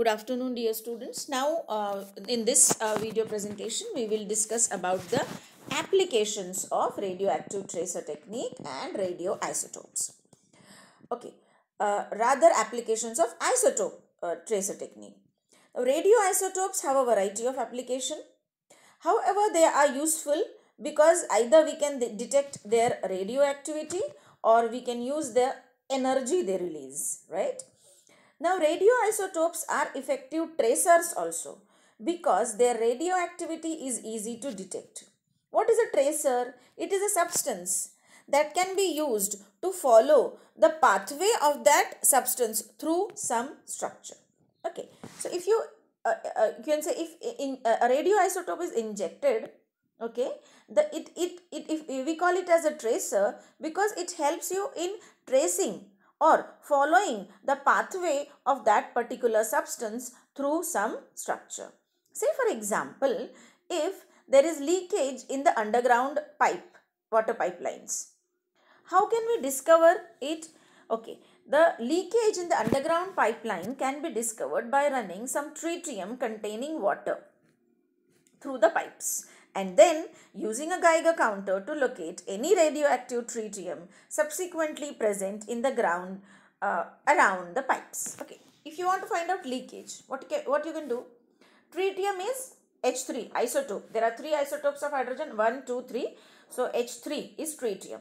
good afternoon dear students now uh, in this uh, video presentation we will discuss about the applications of radioactive tracer technique and radioisotopes okay uh, rather applications of isotope uh, tracer technique radioisotopes have a variety of application however they are useful because either we can detect their radioactivity or we can use the energy they release right now radioisotopes are effective tracers also because their radioactivity is easy to detect. What is a tracer? It is a substance that can be used to follow the pathway of that substance through some structure. Okay, so if you, uh, uh, you can say if in, uh, a radioisotope is injected, okay, the, it, it, it, if we call it as a tracer because it helps you in tracing or following the pathway of that particular substance through some structure. Say for example, if there is leakage in the underground pipe, water pipelines. How can we discover it? Okay, the leakage in the underground pipeline can be discovered by running some tritium containing water through the pipes and then using a Geiger counter to locate any radioactive tritium subsequently present in the ground uh, around the pipes. Okay, if you want to find out leakage, what, what you can do? Tritium is H3 isotope. There are three isotopes of hydrogen, 1, 2, 3. So, H3 is tritium.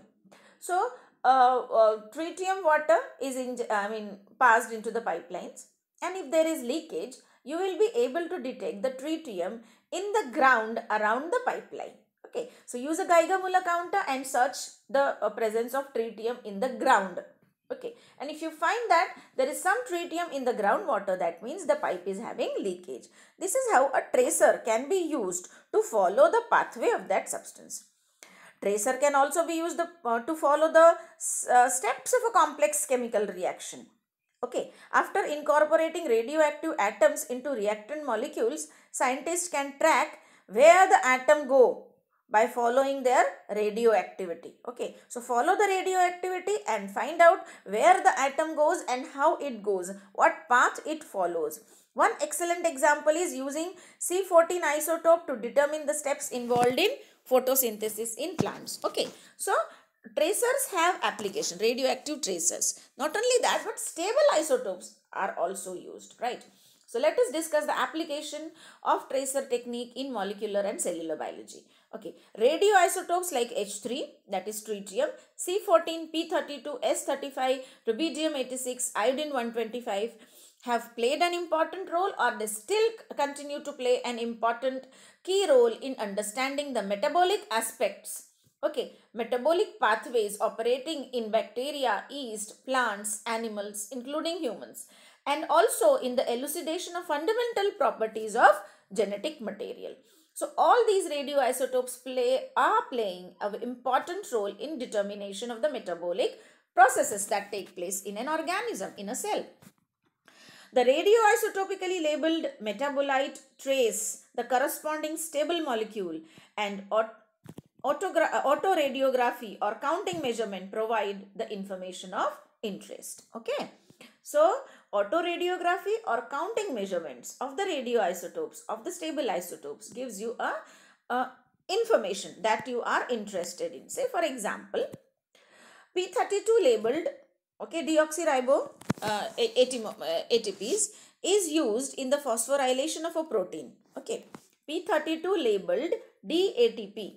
So, uh, uh, tritium water is in, I mean passed into the pipelines and if there is leakage, you will be able to detect the tritium in the ground around the pipeline. Okay, so use a Geiger Muller counter and search the uh, presence of tritium in the ground. Okay, and if you find that there is some tritium in the groundwater, that means the pipe is having leakage. This is how a tracer can be used to follow the pathway of that substance. Tracer can also be used the, uh, to follow the uh, steps of a complex chemical reaction. Okay, after incorporating radioactive atoms into reactant molecules, scientists can track where the atom go by following their radioactivity. Okay, so follow the radioactivity and find out where the atom goes and how it goes, what path it follows. One excellent example is using C14 isotope to determine the steps involved in photosynthesis in plants. Okay, so tracers have application radioactive tracers not only that but stable isotopes are also used right so let us discuss the application of tracer technique in molecular and cellular biology okay radioisotopes like h3 that is tritium c14 p32 s35 rubidium 86 iodine 125 have played an important role or they still continue to play an important key role in understanding the metabolic aspects Okay, metabolic pathways operating in bacteria, yeast, plants, animals, including humans, and also in the elucidation of fundamental properties of genetic material. So all these radioisotopes play are playing an important role in determination of the metabolic processes that take place in an organism, in a cell. The radioisotopically labeled metabolite trace the corresponding stable molecule and auto uh, radiography or counting measurement provide the information of interest. Okay. So, autoradiography or counting measurements of the radioisotopes, of the stable isotopes gives you a, a information that you are interested in. Say for example, P32 labeled okay, deoxyribo uh, uh ATPs is used in the phosphorylation of a protein. Okay, P32 labeled DATP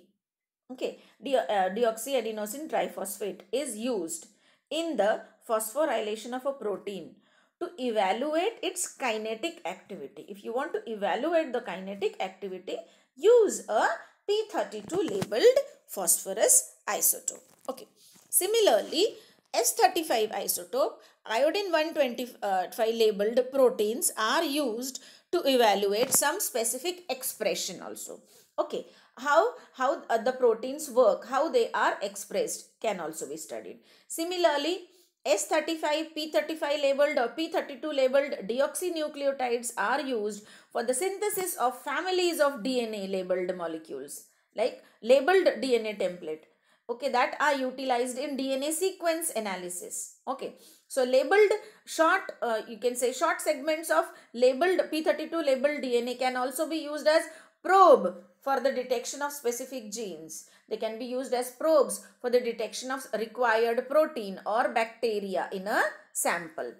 Okay, De uh, deoxyadenosine triphosphate is used in the phosphorylation of a protein to evaluate its kinetic activity. If you want to evaluate the kinetic activity, use a P32 labeled phosphorus isotope. Okay. Similarly, S35 isotope, iodine-125 uh, labeled proteins are used to evaluate some specific expression also. Okay how how uh, the proteins work how they are expressed can also be studied similarly S35, P35 labeled or P32 labeled deoxynucleotides are used for the synthesis of families of DNA labeled molecules like labeled DNA template okay that are utilized in DNA sequence analysis okay so labeled short uh, you can say short segments of labeled P32 labeled DNA can also be used as probe for the detection of specific genes. They can be used as probes for the detection of required protein or bacteria in a sample.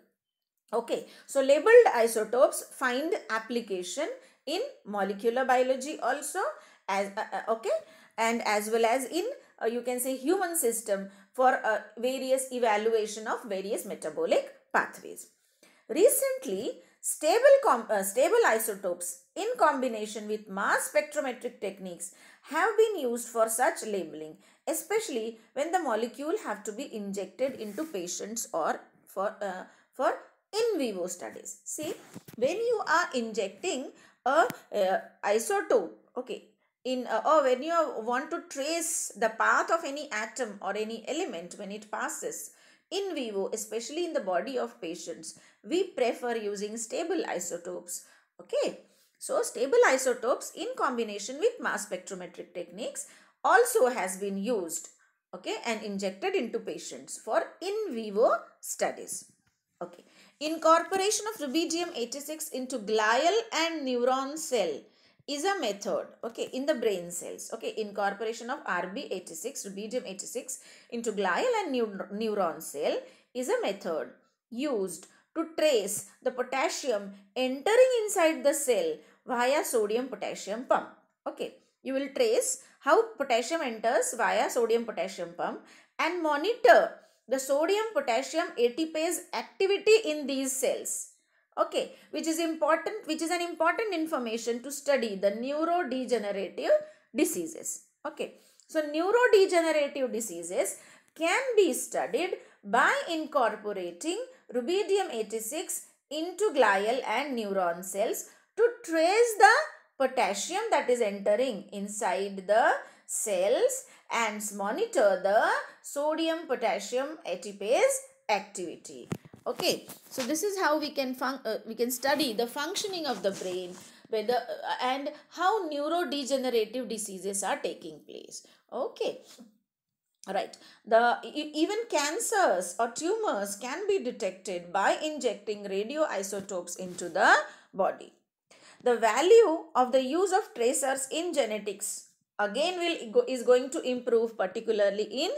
Okay, so labeled isotopes find application in molecular biology also as uh, uh okay and as well as in uh, you can say human system for uh, various evaluation of various metabolic pathways. Recently, Stable, uh, stable isotopes in combination with mass spectrometric techniques have been used for such labeling, especially when the molecule have to be injected into patients or for, uh, for in vivo studies. See, when you are injecting a uh, isotope, okay, in uh, or when you want to trace the path of any atom or any element when it passes in vivo, especially in the body of patients, we prefer using stable isotopes. Okay, so stable isotopes in combination with mass spectrometric techniques also has been used okay and injected into patients for in vivo studies. Okay, incorporation of rubidium 86 into glial and neuron cell is a method okay in the brain cells okay incorporation of rb86 rubidium86 into glial and neuron cell is a method used to trace the potassium entering inside the cell via sodium potassium pump okay you will trace how potassium enters via sodium potassium pump and monitor the sodium potassium ATPase activity in these cells okay which is important which is an important information to study the neurodegenerative diseases okay so neurodegenerative diseases can be studied by incorporating rubidium 86 into glial and neuron cells to trace the potassium that is entering inside the cells and monitor the sodium potassium ATPase activity okay so this is how we can uh, we can study the functioning of the brain whether uh, and how neurodegenerative diseases are taking place okay right the even cancers or tumors can be detected by injecting radioisotopes into the body the value of the use of tracers in genetics again will is going to improve particularly in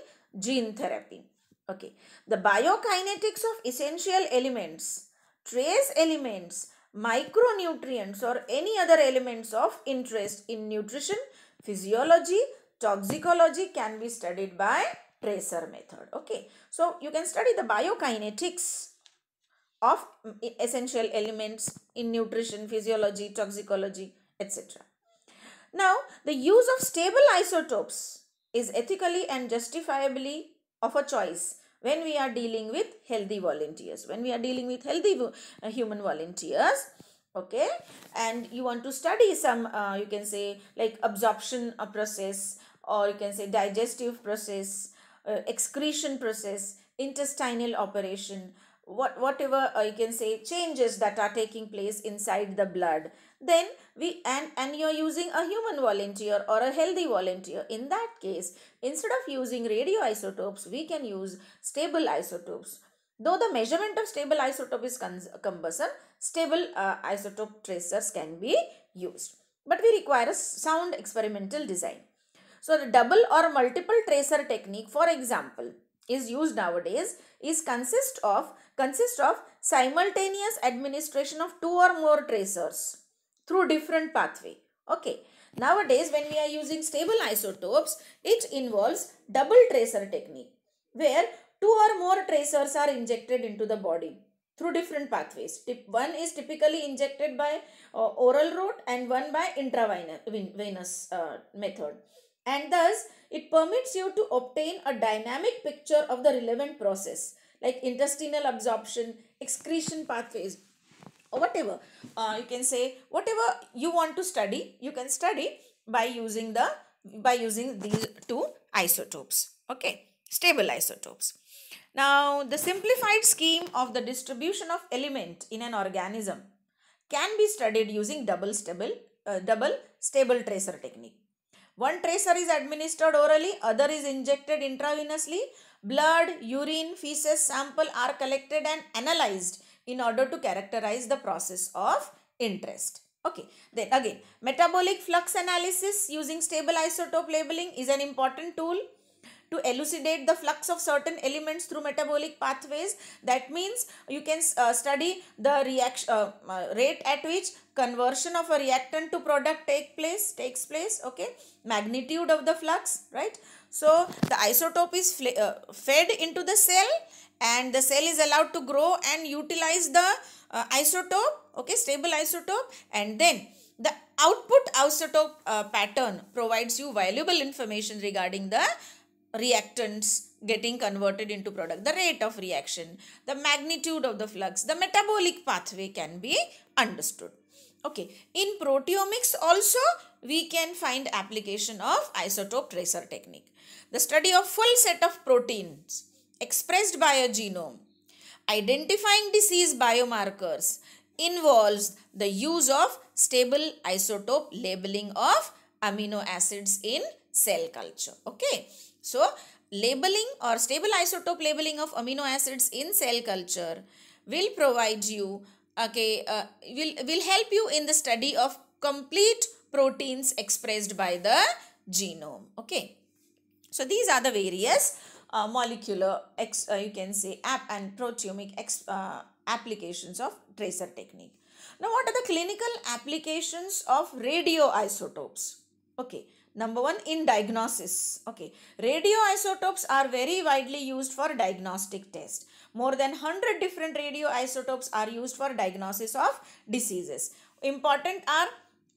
gene therapy Okay. The biokinetics of essential elements, trace elements, micronutrients or any other elements of interest in nutrition, physiology, toxicology can be studied by tracer method. Okay. So, you can study the biokinetics of essential elements in nutrition, physiology, toxicology, etc. Now, the use of stable isotopes is ethically and justifiably of a choice when we are dealing with healthy volunteers when we are dealing with healthy uh, human volunteers okay and you want to study some uh, you can say like absorption uh, process or you can say digestive process uh, excretion process intestinal operation what whatever uh, you can say changes that are taking place inside the blood then we and and you're using a human volunteer or a healthy volunteer in that case instead of using radioisotopes we can use stable isotopes though the measurement of stable isotope is cumbersome stable uh, isotope tracers can be used but we require a sound experimental design so the double or multiple tracer technique for example is used nowadays is consist of consists of simultaneous administration of two or more tracers through different pathway. Okay. Nowadays, when we are using stable isotopes, it involves double tracer technique where two or more tracers are injected into the body through different pathways. Tip one is typically injected by uh, oral route and one by intravenous uh, method. And thus, it permits you to obtain a dynamic picture of the relevant process like intestinal absorption, excretion pathways, or whatever. Uh, you can say whatever you want to study, you can study by using the by using these two isotopes. Okay, stable isotopes. Now, the simplified scheme of the distribution of element in an organism can be studied using double stable, uh, double stable tracer technique. One tracer is administered orally, other is injected intravenously blood, urine, feces sample are collected and analyzed in order to characterize the process of interest. Okay, then again, metabolic flux analysis using stable isotope labeling is an important tool to elucidate the flux of certain elements through metabolic pathways. That means you can uh, study the reaction uh, uh, rate at which conversion of a reactant to product take place takes place. Okay, magnitude of the flux, right? So the isotope is uh, fed into the cell and the cell is allowed to grow and utilize the uh, isotope, okay, stable isotope and then the output isotope uh, pattern provides you valuable information regarding the reactants getting converted into product, the rate of reaction, the magnitude of the flux, the metabolic pathway can be understood. Okay, in proteomics also we can find application of isotope tracer technique. The study of full set of proteins expressed by a genome. Identifying disease biomarkers involves the use of stable isotope labeling of amino acids in cell culture. Okay. So, labeling or stable isotope labeling of amino acids in cell culture will provide you, okay, uh, will, will help you in the study of complete proteins expressed by the genome. Okay. So these are the various uh, molecular, ex, uh, you can say app and proteomic ex, uh, applications of tracer technique. Now what are the clinical applications of radioisotopes? Okay. Number one in diagnosis. Okay. Radioisotopes are very widely used for diagnostic test. More than 100 different radioisotopes are used for diagnosis of diseases. Important are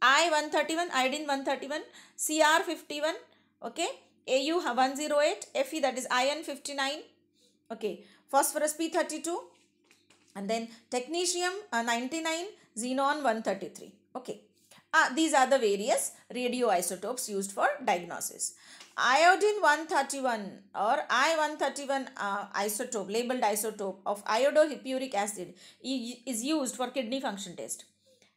I-131, iodine-131, CR-51, okay, AU108, Fe that is iron 59, okay, phosphorus P32 and then technetium uh, 99, xenon 133, okay. Ah, these are the various radioisotopes used for diagnosis. Iodine 131 or I-131 uh, isotope, labeled isotope of iodohypuric acid is used for kidney function test.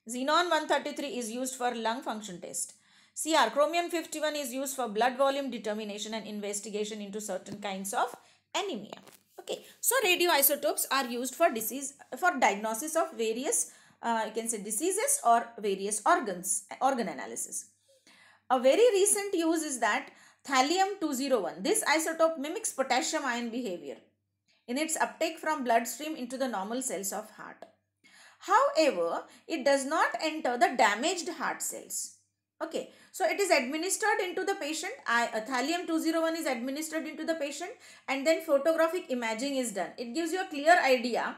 Xenon 133 is used for lung function test. CR chromium 51 is used for blood volume determination and investigation into certain kinds of anemia. Okay, so radioisotopes are used for disease for diagnosis of various uh, you can say diseases or various organs organ analysis. A very recent use is that thallium 201. This isotope mimics potassium ion behavior in its uptake from bloodstream into the normal cells of heart. However, it does not enter the damaged heart cells. Okay, so it is administered into the patient. I a uh, thallium 201 is administered into the patient and then photographic imaging is done. It gives you a clear idea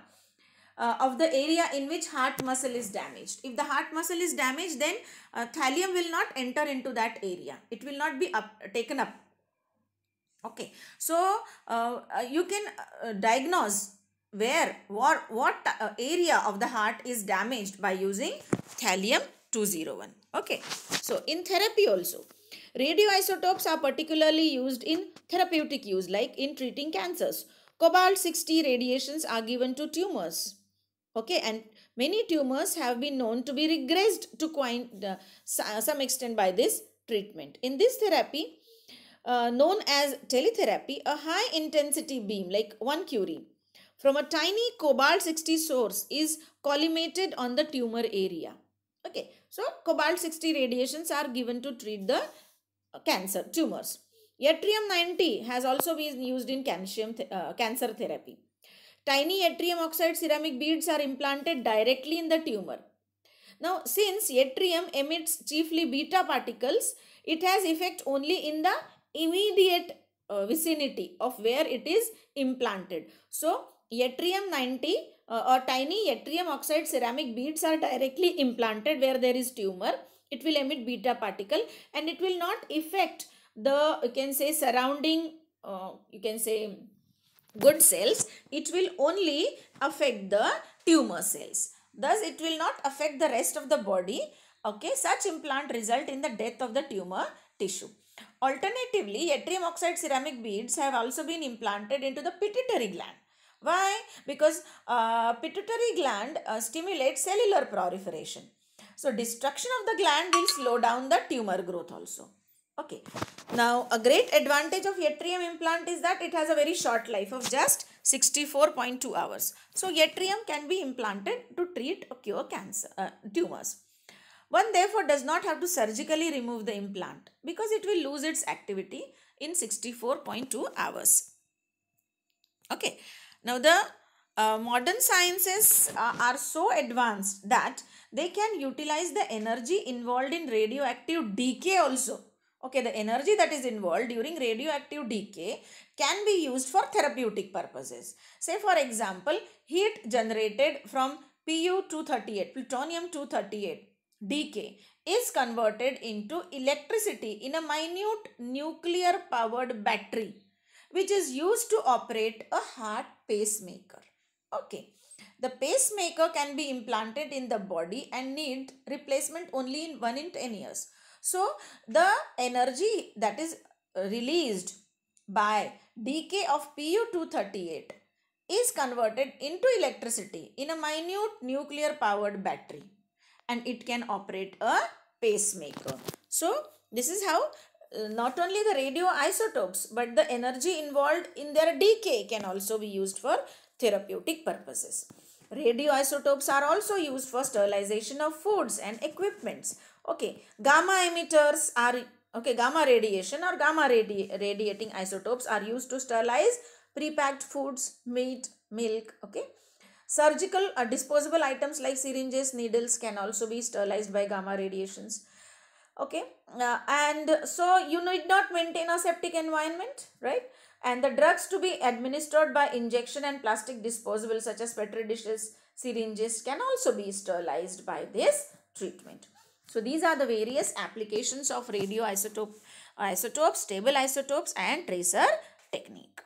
uh, of the area in which heart muscle is damaged. If the heart muscle is damaged, then uh, thallium will not enter into that area. It will not be up, taken up. Okay, so uh, uh you can uh, diagnose where, what, what area of the heart is damaged by using thallium 201 okay so in therapy also radioisotopes are particularly used in therapeutic use like in treating cancers cobalt 60 radiations are given to tumors okay and many tumors have been known to be regressed to quite uh, uh some extent by this treatment in this therapy uh, known as teletherapy a high intensity beam like 1 curie from a tiny cobalt 60 source is collimated on the tumor area Okay, so cobalt-60 radiations are given to treat the uh, cancer tumors. Yttrium-90 has also been used in calcium th uh, cancer therapy. Tiny yttrium oxide ceramic beads are implanted directly in the tumor. Now, since yttrium emits chiefly beta particles, it has effect only in the immediate uh, vicinity of where it is implanted. So, yttrium-90 uh, or tiny yttrium oxide ceramic beads are directly implanted where there is tumor. It will emit beta particle and it will not affect the, you can say, surrounding, uh, you can say, good cells. It will only affect the tumor cells. Thus, it will not affect the rest of the body. Okay, such implant result in the death of the tumor tissue. Alternatively, yttrium oxide ceramic beads have also been implanted into the pituitary gland why? Because uh, pituitary gland uh, stimulates cellular proliferation. So destruction of the gland will slow down the tumor growth also. Okay. Now a great advantage of yttrium implant is that it has a very short life of just 64.2 hours. So yttrium can be implanted to treat or cure cancer uh, tumors. One therefore does not have to surgically remove the implant because it will lose its activity in 64.2 hours. Okay. Now the uh, modern sciences uh, are so advanced that they can utilize the energy involved in radioactive decay also. Okay, the energy that is involved during radioactive decay can be used for therapeutic purposes. Say for example, heat generated from Pu-238, plutonium-238 decay is converted into electricity in a minute nuclear powered battery which is used to operate a heart pacemaker. Okay. The pacemaker can be implanted in the body and need replacement only in 1 in 10 years. So, the energy that is released by decay of PU238 is converted into electricity in a minute nuclear powered battery and it can operate a pacemaker. So, this is how uh, not only the radioisotopes but the energy involved in their decay can also be used for therapeutic purposes. Radioisotopes are also used for sterilization of foods and equipments. Okay, gamma emitters are, okay, gamma radiation or gamma radi radiating isotopes are used to sterilize prepacked foods, meat, milk, okay. Surgical or uh, disposable items like syringes, needles can also be sterilized by gamma radiations okay uh, and so you need not maintain a septic environment right and the drugs to be administered by injection and plastic disposable, such as petri dishes syringes can also be sterilized by this treatment so these are the various applications of radioisotope isotopes stable isotopes and tracer technique